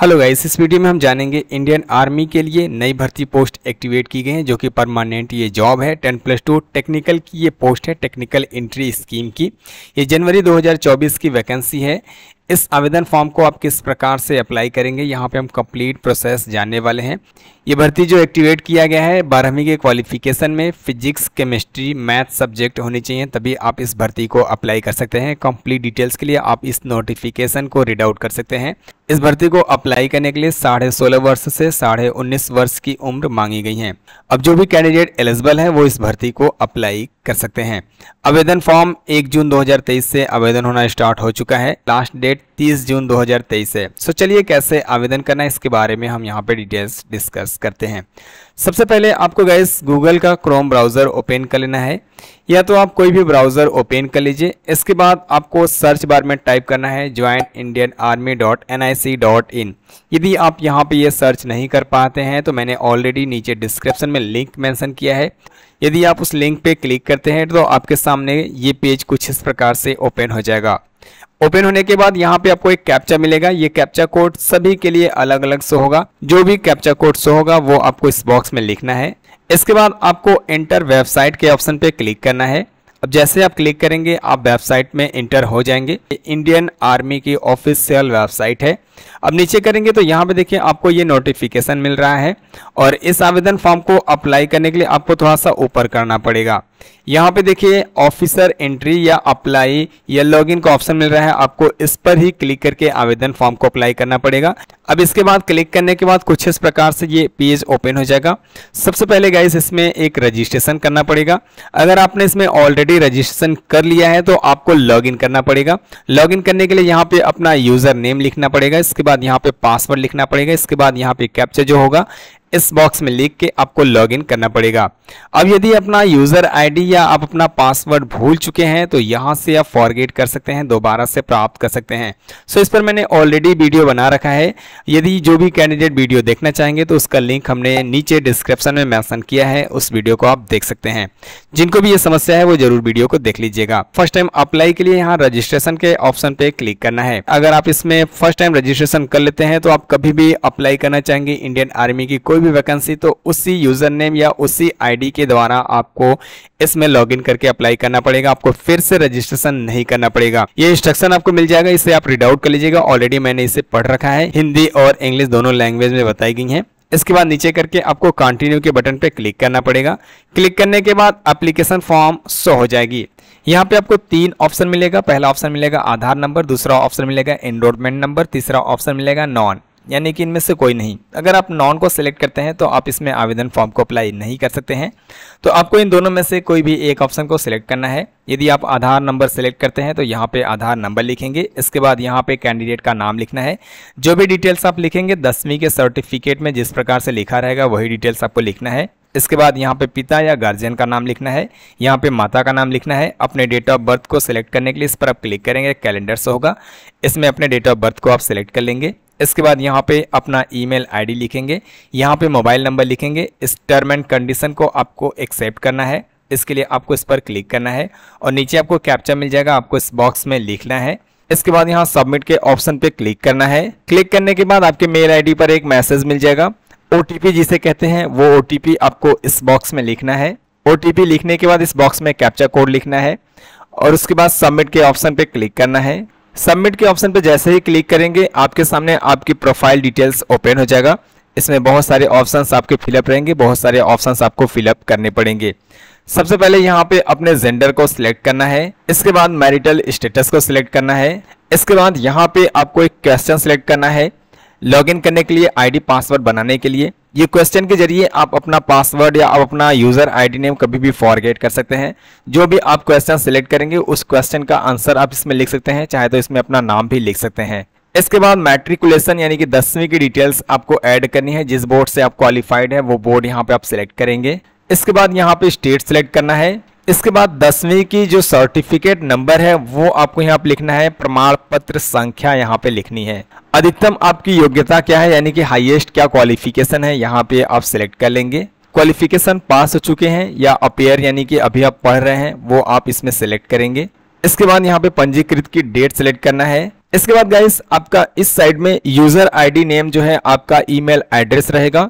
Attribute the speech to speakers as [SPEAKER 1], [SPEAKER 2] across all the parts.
[SPEAKER 1] hello guys इस video में हम जानेंगे इंडियन आर्मी के लिए नई भर्ती पोस्ट एक्टिवेट की गई है जो कि परमानेंट ये जॉब है टेन प्लस टू टेक्निकल की ये पोस्ट है टेक्निकल एंट्री स्कीम की ये जनवरी 2024 की वैकेंसी है इस आवेदन फॉर्म को आप किस प्रकार से अप्लाई करेंगे यहाँ पे हम कंप्लीट प्रोसेस जानने वाले हैं ये भर्ती जो एक्टिवेट किया गया है बारहवीं के क्वालिफिकेशन में फिजिक्स केमिस्ट्री मैथ सब्जेक्ट होने चाहिए तभी आप इस भर्ती को अप्लाई कर सकते हैं कंप्लीट डिटेल्स के लिए आप इस नोटिफिकेशन को रीड आउट कर सकते हैं इस भर्ती को अप्लाई करने के लिए साढ़े सोलह वर्ष से साढ़े उन्नीस वर्ष की उम्र मांगी गई है अब जो भी कैंडिडेट एलिजिबल है वो इस भर्ती को अप्लाई कर सकते हैं आवेदन फॉर्म एक जून दो से आवेदन होना स्टार्ट हो चुका है लास्ट डेट डेट 30 जून 2023 है सो चलिए कैसे आवेदन करना है इसके बारे में हम यहाँ पे डिटेल्स डिस्कस करते हैं सबसे पहले आपको गैस गूगल का क्रोम ब्राउज़र ओपन कर लेना है या तो आप कोई भी ब्राउज़र ओपन कर लीजिए इसके बाद आपको सर्च बार में टाइप करना है join Indian Army dot N I C dot in यदि आप यहाँ पे ये यह सर्च नहीं कर पाते हैं तो मैंने ऑलरेडी नीचे डिस्क्रिप्शन में लिंक मेंशन किया है यदि आप उस लिंक पे क्लिक करते हैं तो आपके सामने ये पेज कुछ इस प्रकार से ओपन हो जाएगा ओपन होने के बाद यहाँ पे आपको एक कैप्चा मिलेगा ये कैप्चा कोड सभी के लिए अलग अलग से होगा जो भी कैप्चा कोड से होगा वो आपको इस बॉक्स में लिखना है इसके बाद आपको इंटर वेबसाइट के ऑप्शन पे क्लिक करना है अब जैसे आप क्लिक करेंगे आप वेबसाइट में इंटर हो जाएंगे इंडियन आर्मी की ऑफिशियल वेबसाइट है अब नीचे करेंगे तो यहाँ पे देखिए आपको ये नोटिफिकेशन मिल रहा है और इस आवेदन फॉर्म को अप्लाई करने के लिए आपको थोड़ा सा ऊपर करना पड़ेगा यहाँ पे देखिए ऑफिसर एंट्री या अप्लाई या लॉगिन का ऑप्शन मिल रहा है आपको इस पर ही क्लिक करके आवेदन फॉर्म को अप्लाई करना पड़ेगा अब इसके बाद क्लिक करने के बाद कुछ इस प्रकार से ये पेज ओपन हो जाएगा सबसे पहले गाइस इसमें एक रजिस्ट्रेशन करना पड़ेगा अगर आपने इसमें ऑलरेडी रजिस्ट्रेशन कर लिया है तो आपको लॉग करना पड़ेगा लॉग करने के लिए यहाँ पे अपना यूजर नेम लिखना पड़ेगा इसके बाद यहाँ पे पासवर्ड लिखना पड़ेगा इसके बाद यहाँ पे कैप्चर जो होगा इस बॉक्स में लिख के आपको लॉगिन करना पड़ेगा अब यदि अपना यूज़र आईडी या आप अपना पासवर्ड भूल चुके हैं तो यहाँ से आप फॉरगेट कर सकते हैं दोबारा से प्राप्त कर सकते हैं सो इस पर मैंने ऑलरेडी वीडियो बना रखा है यदि जो भी कैंडिडेट वीडियो देखना चाहेंगे तो उसका लिंक हमने नीचे डिस्क्रिप्शन में मैंसन किया है उस वीडियो को आप देख सकते हैं जिनको भी ये समस्या है वो जरूर वीडियो को देख लीजिएगा फर्स्ट टाइम अप्लाई के लिए यहाँ रजिस्ट्रेशन के ऑप्शन पे क्लिक करना है अगर आप इसमें फर्स्ट टाइम रजिस्ट्रेशन कर लेते हैं तो आप कभी भी अप्लाई करना चाहेंगे इंडियन आर्मी की कोई भी वैकेंसी तो उसी यूज़र नेम या उसी आईडी के द्वारा आपको इसमें लॉगिन करके अप्लाई करना पड़ेगा आपको फिर से रजिस्ट्रेशन नहीं करना पड़ेगा ये इंस्ट्रक्शन आपको मिल जाएगा इसे आप रीड आउट कर लीजिएगा ऑलरेडी मैंने इसे पढ़ रखा है हिंदी और इंग्लिश दोनों लैंग्वेज में बताई गई है इसके बाद नीचे करके आपको कंटिन्यू के बटन पे क्लिक करना पड़ेगा क्लिक करने के बाद एप्लीकेशन फॉर्म शो हो जाएगी यहाँ पे आपको तीन ऑप्शन मिलेगा पहला ऑप्शन मिलेगा आधार नंबर दूसरा ऑप्शन मिलेगा एनरोलमेंट नंबर तीसरा ऑप्शन मिलेगा नॉन यानी कि इनमें से कोई नहीं अगर आप नॉन को सिलेक्ट करते हैं तो आप इसमें आवेदन फॉर्म को अप्लाई नहीं कर सकते हैं तो आपको इन दोनों में से कोई भी एक ऑप्शन को सिलेक्ट करना है यदि आप आधार नंबर सेलेक्ट करते हैं तो यहाँ पे आधार नंबर लिखेंगे इसके बाद यहाँ पे कैंडिडेट का नाम लिखना है जो भी डिटेल्स आप लिखेंगे दसवीं के सर्टिफिकेट में जिस प्रकार से लिखा रहेगा वही डिटेल्स आपको लिखना है इसके बाद यहाँ पे पिता या गार्जियन का नाम लिखना है यहाँ पे माता का नाम लिखना है अपने डेट ऑफ बर्थ को सिलेक्ट करने के लिए इस पर आप क्लिक करेंगे कैलेंडर से होगा इसमें अपने डेट ऑफ बर्थ को आप सिलेक्ट कर लेंगे इसके बाद यहाँ पे अपना ईमेल आईडी लिखेंगे यहाँ पे मोबाइल नंबर लिखेंगे इस टर्म एंड कंडीशन को आपको एक्सेप्ट करना है इसके लिए आपको इस पर क्लिक करना है और नीचे आपको कैप्चा मिल जाएगा आपको इस बॉक्स में लिखना है इसके बाद यहाँ सबमिट के ऑप्शन पे क्लिक करना है क्लिक करने के बाद आपके मेल आई पर एक मैसेज मिल जाएगा ओ जिसे कहते हैं वो ओ आपको इस बॉक्स में लिखना है ओ लिखने के बाद इस बॉक्स में कैप्चा कोड लिखना है और उसके बाद सबमिट के ऑप्शन पे क्लिक करना है सबमिट के ऑप्शन पर जैसे ही क्लिक करेंगे आपके सामने आपकी प्रोफाइल डिटेल्स ओपन हो जाएगा इसमें बहुत सारे ऑप्शन आपके फिलअप रहेंगे बहुत सारे ऑप्शन आपको फिलअप करने पड़ेंगे सबसे पहले यहाँ पे अपने जेंडर को सिलेक्ट करना है इसके बाद मैरिटल स्टेटस को सिलेक्ट करना है इसके बाद यहाँ पे आपको एक क्वेश्चन सिलेक्ट करना है लॉगिन करने के लिए आईडी पासवर्ड बनाने के लिए ये क्वेश्चन के जरिए आप अपना पासवर्ड या आप अपना यूजर आईडी नेम कभी भी फॉरगेट कर सकते हैं जो भी आप क्वेश्चन सिलेक्ट करेंगे उस क्वेश्चन का आंसर आप इसमें लिख सकते हैं चाहे तो इसमें अपना नाम भी लिख सकते हैं इसके बाद मैट्रिकुलेशन यानी कि दसवीं की डिटेल्स आपको ऐड करनी है जिस बोर्ड से आप क्वालिफाइड है वो बोर्ड यहाँ पे आप सिलेक्ट करेंगे इसके बाद यहाँ पे स्टेट सिलेक्ट करना है इसके बाद दसवीं की जो सर्टिफिकेट नंबर है वो आपको यहाँ पे लिखना है प्रमाण पत्र संख्या यहाँ पे लिखनी है अधिकतम आपकी योग्यता क्या है यानी कि हाईएस्ट क्या क्वालिफिकेशन है यहाँ पे आप सिलेक्ट कर लेंगे क्वालिफिकेशन पास हो चुके हैं या अपेयर यानी कि अभी आप पढ़ रहे हैं वो आप इसमें सेलेक्ट करेंगे इसके बाद यहाँ पे पंजीकृत की डेट सेलेक्ट करना है इसके बाद गाइस आपका इस साइड में यूजर आईडी नेम जो है आपका ईमेल एड्रेस रहेगा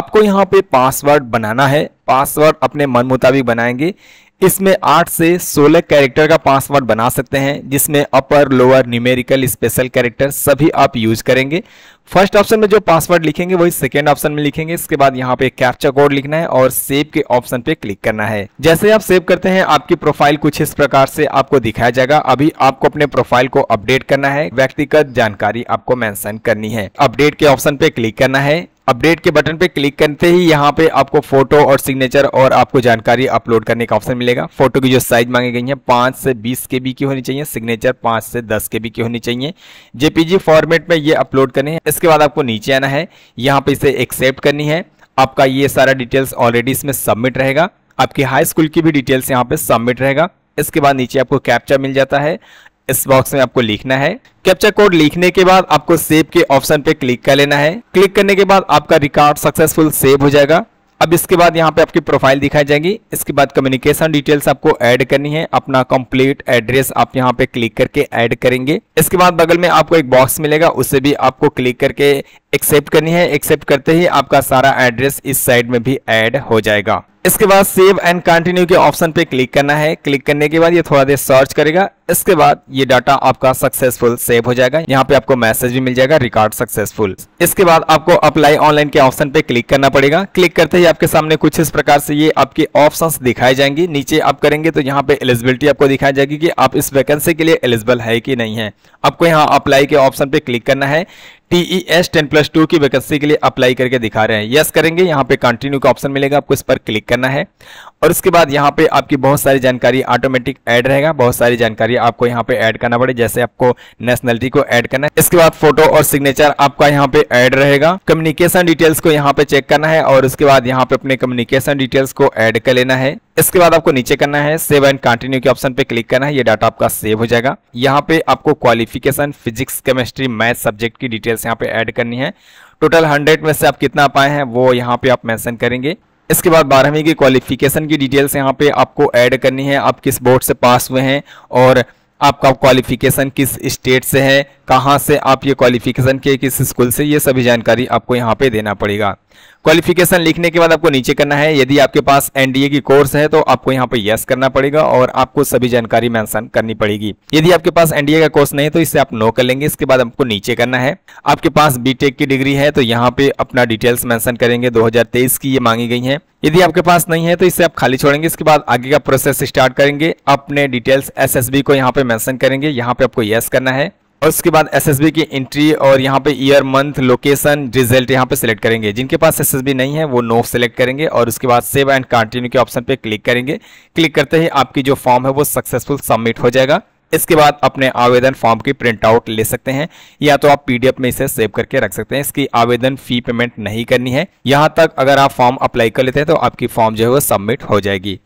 [SPEAKER 1] आपको यहाँ पे पासवर्ड बनाना है पासवर्ड अपने मन मुताबिक बनाएंगे इसमें 8 से 16 कैरेक्टर का पासवर्ड बना सकते हैं जिसमें upper lower numerical special character सभी आप यूज करेंगे फर्स्ट ऑप्शन में जो पासवर्ड लिखेंगे वही सेकेंड ऑप्शन में लिखेंगे इसके बाद यहाँ पे कैप्चा कोड लिखना है और सेव के ऑप्शन पे क्लिक करना है जैसे आप सेव करते हैं आपकी प्रोफाइल कुछ इस प्रकार से आपको दिखाया जाएगा अभी आपको अपने प्रोफाइल को अपडेट करना है व्यक्तिगत जानकारी आपको मैंशन करनी है अपडेट के ऑप्शन पे क्लिक करना है अपडेट के बटन पे क्लिक करते ही यहाँ पे आपको फोटो और सिग्नेचर और आपको जानकारी अपलोड करने का ऑप्शन मिलेगा मिलेगा फोटो की जो साइज मांगी गई है पांच से बीस के बी की होनी चाहिए सिग्नेचर पांच से दस के बी की होनी चाहिए जेपीजी फॉर्मेट में ये अपलोड करनी है इसके बाद आपको नीचे आना है यहाँ पे इसे एक्सेप्ट करनी है आपका ये सारा डिटेल्स ऑलरेडी इसमें सबमिट रहेगा आपकी हाई स्कूल की भी डिटेल्स यहाँ पे सबमिट रहेगा इसके बाद नीचे आपको कैप्चा मिल जाता है इस बॉक्स में आपको लिखना है कैप्चा कोड लिखने के बाद आपको सेव के ऑप्शन पे क्लिक कर लेना है क्लिक करने के बाद आपका रिकॉर्ड सक्सेसफुल सेव हो जाएगा अब इसके बाद यहाँ पे आपकी प्रोफाइल दिखाई जाएगी इसके बाद कम्युनिकेशन डिटेल्स आपको ऐड करनी है अपना कंप्लीट एड्रेस आप यहाँ पे क्लिक करके ऐड करेंगे इसके बाद बगल में आपको एक बॉक्स मिलेगा उसे भी आपको क्लिक करके एक्सेप्ट करनी है एक्सेप्ट करते ही आपका सारा एड्रेस इस साइड में भी एड हो जाएगा इसके बाद सेव एंड कंटिन्यू के ऑप्शन पे क्लिक करना है क्लिक करने के बाद ये थोड़ा देर सर्च करेगा इसके बाद ये डाटा आपका सक्सेसफुल सेव हो जाएगा यहाँ पे आपको मैसेज भी मिल जाएगा रिकॉर्ड सक्सेसफुल इसके बाद आपको अप्लाई ऑनलाइन के ऑप्शन पे क्लिक करना पड़ेगा क्लिक करते ही आपके सामने कुछ इस प्रकार से ये आपके ऑप्शन दिखाई जाएंगे नीचे आप करेंगे तो यहाँ पे एलिजिबिलिटी आपको दिखाई जाएगी कि आप इस वैकेंसी के लिए एलिजिबल है कि नहीं है आपको यहाँ अप्लाई के ऑप्शन पे क्लिक करना है TE S ten plus two की वैकेंसी के लिए अप्लाई करके दिखा रहे हैं यस yes करेंगे यहाँ पे कंटिन्यू का ऑप्शन मिलेगा आपको इस पर क्लिक करना है और उसके बाद यहाँ पे आपकी बहुत सारी जानकारी ऑटोमेटिक ऐड रहेगा बहुत सारी जानकारी आपको यहाँ पे ऐड करना पड़े जैसे आपको नेशनलिटी को ऐड करना है इसके बाद फोटो और सिग्नेचर आपका यहाँ पे ऐड रहेगा कम्युनिकेशन डिटेल्स को यहाँ पे चेक करना है और उसके बाद यहाँ पे अपने कम्युनिकेशन डिटेल्स को ऐड कर लेना है इसके बाद आपको नीचे करना है सेव एंड कंटिन्यू के ऑप्शन पे क्लिक करना है ये डाटा आपका सेव हो जाएगा यहाँ पे आपको qualification physics chemistry math subject की डिटेल्स यहाँ पे ऐड करनी है टोटल 100 में से आप कितना पाए हैं वो यहाँ पे आप मेंशन करेंगे इसके बाद बारहवीं की क्वालिफिकेशन की डिटेल्स यहाँ पे आपको एड करनी है आप किस बोर्ड से पास हुए हैं और आपका क्वालिफिकेशन किस स्टेट से है कहाँ से आप ये क्वालिफिकेशन के किस स्कूल से ये सभी जानकारी आपको यहाँ पे देना पड़ेगा क्वालिफिकेशन लिखने के बाद आपको नीचे करना है यदि आपके पास एनडीए की कोर्स है तो आपको यहाँ पर यस करना पड़ेगा और आपको सभी जानकारी मेंशन करनी पड़ेगी यदि आपके पास एनडीए का कोर्स नहीं है तो इसे आप नो कर लेंगे इसके बाद आपको नीचे करना है आपके पास बीटेक की डिग्री है तो यहाँ पे अपना डिटेल्स मेंशन करेंगे 2023 की ये मांगी गई है यदि आपके पास नहीं है तो इसे आप खाली छोड़ेंगे इसके बाद आगे का प्रोसेस स्टार्ट करेंगे अपने डिटेल्स एसएसबी को यहाँ पे मेंशन करेंगे यहाँ पे आपको यस करना है और उसके बाद एसएसबी की एंट्री और यहाँ पे ईयर मंथ लोकेशन रिजल्ट यहाँ पे सिलेक्ट करेंगे जिनके पास एसएसबी नहीं है वो नो सिलेक्ट करेंगे और उसके बाद सेव एंड कंटिन्यू के ऑप्शन पे क्लिक करेंगे क्लिक करते ही आपकी जो फॉर्म है वो सक्सेसफुल सबमिट हो जाएगा इसके बाद अपने आवेदन फॉर्म की प्रिंट आउट ले सकते हैं या तो आप पीडीएफ में इसे सेव करके रख सकते हैं इसकी आवेदन फी पेमेंट नहीं करनी है यहाँ तक अगर आप फॉर्म अप्लाई कर लेते हैं तो आपकी फॉर्म जो है वो सबमिट हो जाएगी